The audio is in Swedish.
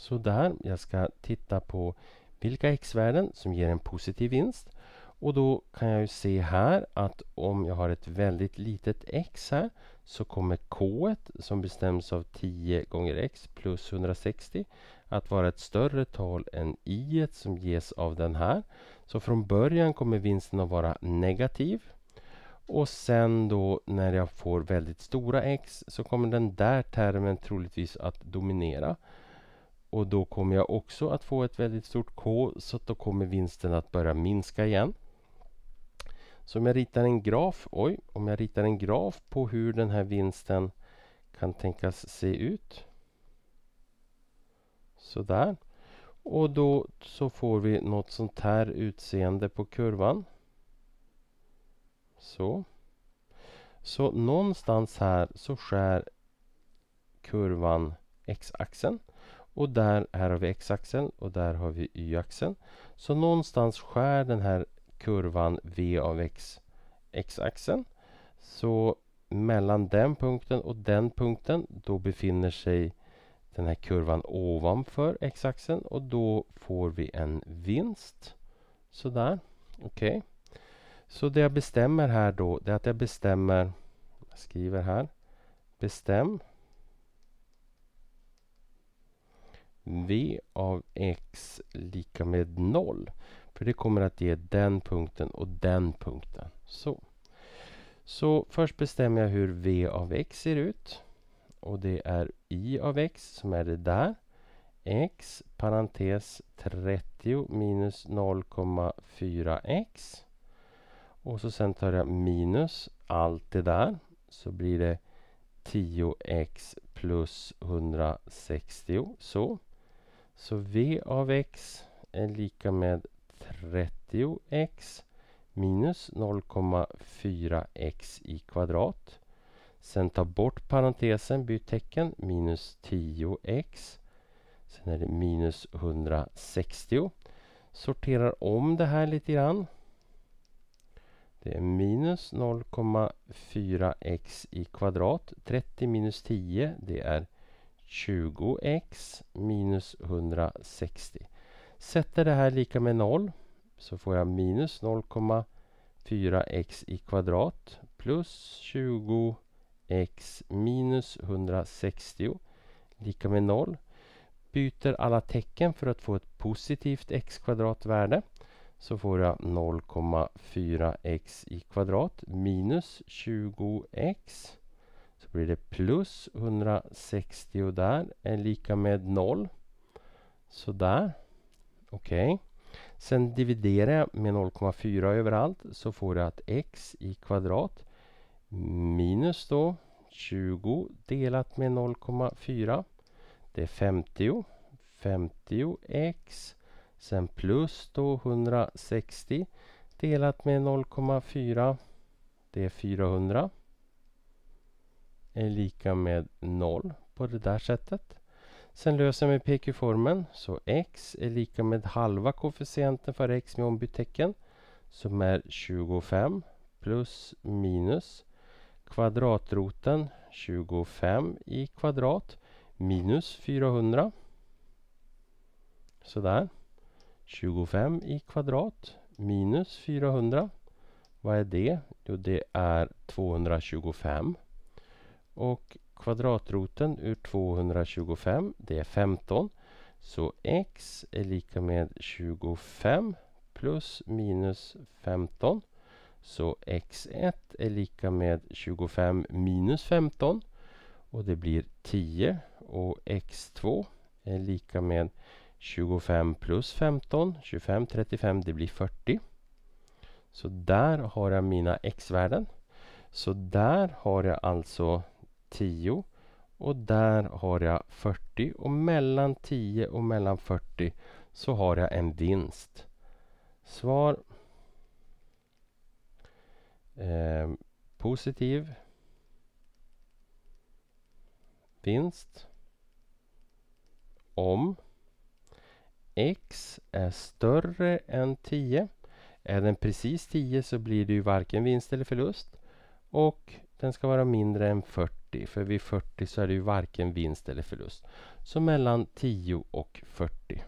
Sådär, jag ska titta på vilka x-värden som ger en positiv vinst. Och då kan jag ju se här att om jag har ett väldigt litet x här så kommer k som bestäms av 10 gånger x plus 160 att vara ett större tal än i som ges av den här. Så från början kommer vinsten att vara negativ. Och sen då när jag får väldigt stora x så kommer den där termen troligtvis att dominera och då kommer jag också att få ett väldigt stort K så att då kommer vinsten att börja minska igen. Så om jag ritar en graf, oj, om jag ritar en graf på hur den här vinsten kan tänkas se ut. Sådär. Och då så får vi något sånt här utseende på kurvan. Så. Så någonstans här så skär kurvan x-axeln och där här har vi x-axeln och där har vi y-axeln. Så någonstans skär den här kurvan v av x x-axeln. Så mellan den punkten och den punkten då befinner sig den här kurvan ovanför x-axeln och då får vi en vinst. Sådär, okej. Okay. Så det jag bestämmer här då, det är att jag bestämmer, jag skriver här, bestäm v av x lika med 0. För det kommer att ge den punkten och den punkten. Så. Så först bestämmer jag hur v av x ser ut. Och det är i av x som är det där. x parentes 30 minus 0,4x. Och så sen tar jag minus allt det där. Så blir det 10x plus 160. Så. Så v av x är lika med 30x minus 0,4x i kvadrat. Sen ta bort parentesen, byt tecken, minus 10x. Sen är det minus 160. Sorterar om det här lite grann. Det är minus 0,4x i kvadrat. 30 minus 10 det är 20x minus 160. Sätter det här lika med 0 så får jag minus 0,4x i kvadrat plus 20x minus 160 lika med 0. Byter alla tecken för att få ett positivt x kvadrat värde så får jag 0,4x i kvadrat minus 20x så blir det plus 160 där är lika med 0. Sådär. Okej. Okay. Sen dividerar jag med 0,4 överallt så får jag att x i kvadrat minus då 20 delat med 0,4. Det är 50. 50x. Sen plus då 160 delat med 0,4. Det är 400 är lika med 0 på det där sättet. Sen löser jag med PQ-formeln. Så x är lika med halva koefficienten för x med ombytecken som är 25 plus minus kvadratroten 25 i kvadrat minus 400. Sådär. 25 i kvadrat minus 400. Vad är det? Jo, det är 225 och kvadratroten ur 225 det är 15. Så x är lika med 25 plus minus 15. Så x1 är lika med 25 minus 15 och det blir 10 och x2 är lika med 25 plus 15, 25, 35, det blir 40. Så där har jag mina x-värden. Så där har jag alltså 10 och där har jag 40 och mellan 10 och mellan 40 så har jag en vinst. Svar eh, Positiv Vinst Om X är större än 10 är den precis 10 så blir det ju varken vinst eller förlust. Och den ska vara mindre än 40 för vid 40 så är det ju varken vinst eller förlust. Så mellan 10 och 40.